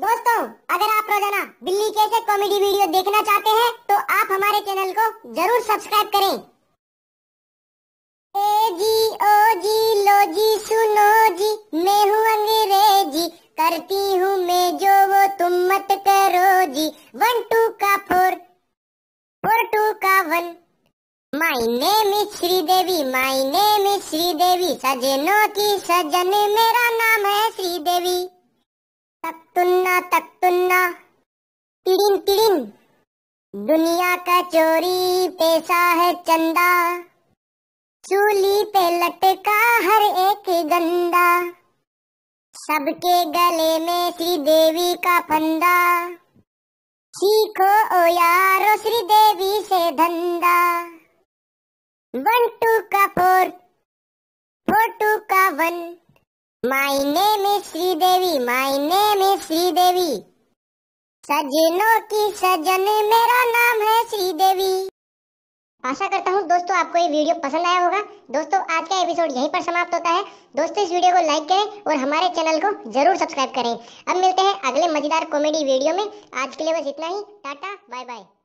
दोस्तों अगर आप रोजाना दिल्ली कैसे कॉमेडी वीडियो देखना चाहते हैं तो आप हमारे चैनल को जरूर सब्सक्राइब करें ए जी ओ जी लो जी सुनो जी मैं हूँ अंग्रेजी करती हूँ मैं जो वो तुम मत करो जी वन टू का फोर फोर टू का one my name is Sridevi my name is Sridevi सजनों की सजन मेरा तख्तुन्ना तख्तुन्ना तिड़िन तिड़िन दुनिया का चोरी पैसा है चंदा चूली पे लटका हर एक गंदा सबके गले में श्री देवी का फंदा सीखो ओ यारो श्री देवी से धंधा वन टू का फोर फोर टू का one my name is Sridevi my name is Sridevi सजनों की सजन मेरा नाम है श्रीदेवी आशा करता हूँ दोस्तों आपको ये वीडियो पसंद आया होगा दोस्तों आज का एपिसोड यहीं पर समाप्त होता है दोस्तों इस वीडियो को लाइक करें और हमारे चैनल को जरूर सब्सक्राइब करें अब मिलते हैं अगले मजेदार कॉमेडी वीडियो में आज के लिए बस इतना ही टाटा बाय बाय